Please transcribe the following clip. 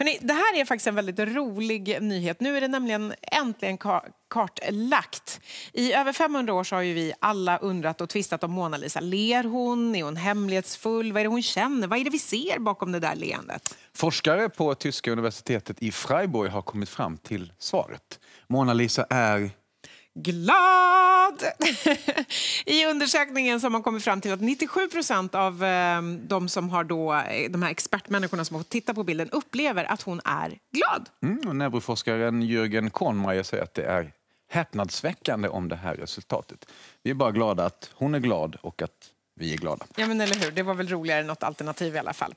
Hörrni, det här är faktiskt en väldigt rolig nyhet. Nu är det nämligen äntligen kartlagt. I över 500 år så har ju vi alla undrat och tvistat om Mona Lisa. Ler hon? Är hon hemlighetsfull? Vad är det hon känner? Vad är det vi ser bakom det där leendet? Forskare på tyska universitetet i Freiburg har kommit fram till svaret. Mona Lisa är... Glad! I undersökningen så har man kommit fram till att 97 procent av eh, de som har då, eh, de här expertmänniskorna som har fått titta på bilden upplever att hon är glad. Mm, och neuroforskaren Jürgen Kornmeier säger att det är häpnadsväckande om det här resultatet. Vi är bara glada att hon är glad och att vi är glada. Ja, men eller hur? Det var väl roligare än något alternativ i alla fall.